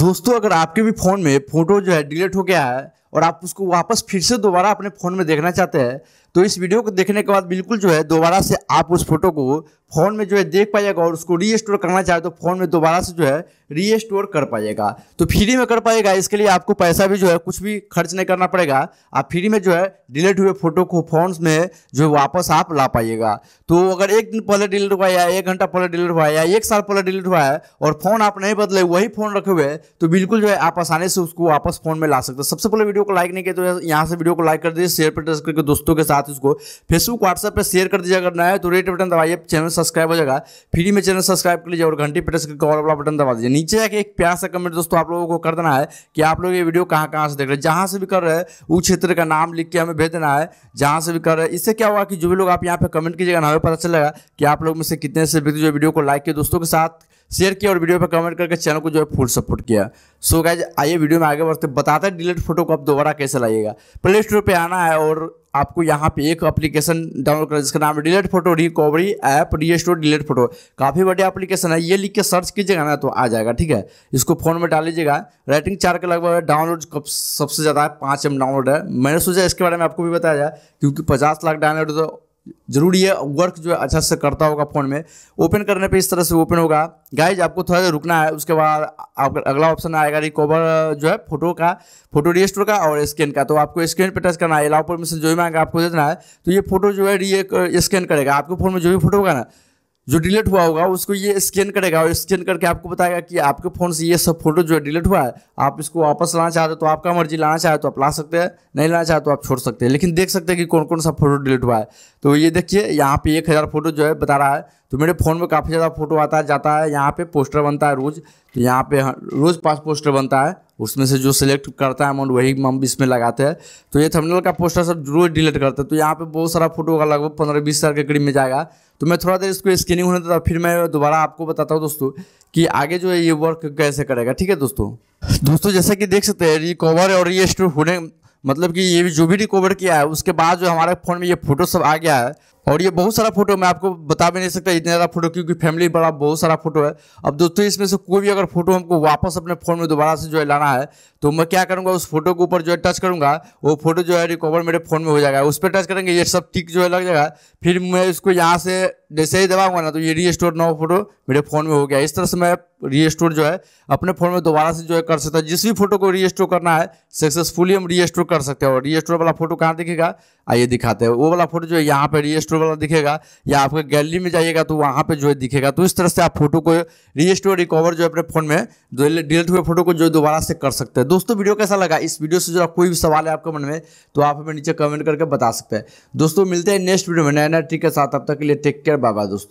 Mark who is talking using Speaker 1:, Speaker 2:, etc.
Speaker 1: दोस्तों अगर आपके भी फ़ोन में फ़ोटो जो है डिलीट हो गया है और आप उसको वापस फिर से दोबारा अपने फ़ोन में देखना चाहते हैं तो इस वीडियो को देखने के बाद बिल्कुल जो है दोबारा से आप उस फोटो को फ़ोन में जो है देख पाइएगा और उसको रीस्टोर करना चाहे तो फ़ोन में दोबारा से जो है रीस्टोर कर पाइएगा तो फ्री में कर पाएगा इसके लिए आपको पैसा भी जो है कुछ भी खर्च नहीं करना पड़ेगा आप फ्री में जो है डिलीट हुए फोटो को फ़ोन में जो है वापस आप ला पाइएगा तो अगर एक दिन पहले डिलीट हुआ या एक घंटा पहले डिलीट हुआ या एक साल पहले डिलीट हुआ है और फ़ोन आप नहीं बदले वही फ़ोन रखे हुए तो बिल्कुल जो है आप आसानी से उसको वापस फ़ोन में ला सकते हो सबसे पहले वीडियो को लाइक नहीं किया तो यहाँ से वीडियो को लाइक कर दीजिए शेयर पर करके दोस्तों के साथ साथ उसको फेसबुक व्हाट्सएप पर शेयर कर दिया करना है तो रेड बटन दबाइए चैनल सब्सक्राइब हो जाएगा फ्री में चैनल सब्सक्राइब कर लीजिए और घंटी प्रेस करके वाला बटन दबा दीजिए नीचे जाकर एक प्यार सा कमेंट दोस्तों आप लोगों को कर देना है कि आप लोग ये वीडियो कहाँ कहाँ से देख रहे हैं जहाँ से भी कर रहे हैं उस क्षेत्र का नाम लिख के हमें भेज देना है जहाँ से भी कर रहे हैं इससे क्या हुआ कि जो भी लोग आप यहाँ पर कमेंट कीजिएगा ना हमें पता चलेगा कि आप लोग में से कितने से व्यक्ति जो वीडियो को लाइक किए दोस्तों के साथ शेयर किया और वीडियो पर कमेंट करके चैनल को जो है फुल सपोर्ट किया सो गाइज आइए वीडियो में आगे बढ़ते बताते हैं डिलीट फोटो को आप दोबारा कैसे लाइएगा प्ले स्टोर पर आना है और आपको यहाँ पे एक एप्लीकेशन डाउनलोड करना जिसका नाम है delete photo recovery app store delete photo काफ़ी बड़ी एप्लीकेशन है ये लिख के सर्च कीजिएगा ना तो आ जाएगा ठीक है इसको फ़ोन में डाल लीजिएगा रेटिंग चार के लगभग है डाउनलोड सबसे ज़्यादा है पाँच एम डाउनलोड है मैंने सोचा इसके बारे में आपको भी बताया जाए क्योंकि पचास लाख डाउनलोड तो जरूरी है वर्क जो है अच्छा से करता होगा फ़ोन में ओपन करने पे इस तरह से ओपन होगा गाइज आपको थोड़ा रुकना है उसके बाद आपका अगला ऑप्शन आएगा रिकवर जो है फोटो का फोटो रजिस्टर का और स्कैन का तो आपको स्कैन पे टच करना है अलाउ परमिशन जो भी मांगा आपको देना है तो ये फोटो जो है री स्कैन करेगा आपके फ़ोन में जो भी फोटो होगा ना जो डिलीट हुआ होगा उसको ये स्कैन करेगा और स्कैन करके आपको बताएगा कि आपके फ़ोन से ये सब फोटो जो है डिलीट हुआ है आप इसको वापस लाना चाहते हो तो आपका मर्जी लाना चाहे तो आप ला सकते हैं नहीं लाना चाहे तो आप छोड़ सकते हैं लेकिन देख सकते हैं कि कौन कौन सा फोटो डिलीट हुआ है तो ये देखिए यहाँ पे एक हज़ार फोटो जो है बता रहा है तो मेरे फ़ोन में काफ़ी ज़्यादा फोटो आता जाता है यहाँ पे पोस्टर बनता है रोज़ यहाँ पे रोज़ पास पोस्टर बनता है उसमें से जो सिलेक्ट करता है अमाउंट वही हम इसमें लगाते हैं तो ये थंबनेल का पोस्टर सब रोज डिलीट करते हैं तो यहाँ पे बहुत सारा फोटो का लगभग पंद्रह बीस हजार के करीब में जाएगा तो मैं थोड़ा देर इसको स्कैनिंग होने देता फिर मैं दोबारा आपको बताता हूँ दोस्तों कि आगे जो है ये वर्क कैसे करेगा ठीक है दोस्तों दोस्तों जैसा कि देख सकते हैं रिकवर और ये स्टोर होने मतलब कि ये जो भी रिकवर किया है उसके बाद जो हमारे फ़ोन में ये फोटो सब आ गया है और ये बहुत सारा फोटो मैं आपको बता भी नहीं सकता इतना ज़्यादा फोटो क्योंकि फैमिली बड़ा बहुत सारा फोटो है अब दोस्तों इसमें से कोई भी अगर फोटो हमको वापस अपने फ़ोन में दोबारा से जो है लाना है तो मैं क्या करूँगा उस फोटो के ऊपर जो है टच करूँगा वो फोटो जो है रिकवर मेरे फ़ोन में हो जाएगा उस पर टच करेंगे ये सब टिक जो है लग जाएगा फिर मैं इसको यहाँ से जैसे ही दबाऊंगा ना तो ये री स्टोर नौ फोटो मेरे फ़ोन में हो गया इस तरह से मैं री स्टोर जो है अपने फ़ोन में दोबारा से जो है कर सकता हूँ जिस भी फोटो को री स्टोर करना है सक्सेसफुली हम री स्टोर कर सकते हैं और री स्टोर वाला फोटो कहाँ दिखेगा आइए दिखाते हैं वो वाला फोटो जो है यहाँ पर री स्टोर डिस्प्ले वाला दिखेगा या आपके गैलरी में जाइएगा तो वहाँ पे जो है दिखेगा तो इस तरह से आप फोटो को रिस्टोर रिकवर जो है अपने फोन में डिलीट हुए फोटो को जो दोबारा से कर सकते हैं दोस्तों वीडियो कैसा लगा इस वीडियो से जो कोई भी सवाल है आपके मन में तो आप हमें नीचे कमेंट करके बता सकते हैं दोस्तों मिलते हैं नेक्स्ट वीडियो में नया नया ट्रिक के साथ अब तक के लिए टेक केयर बाय बाय दोस्तों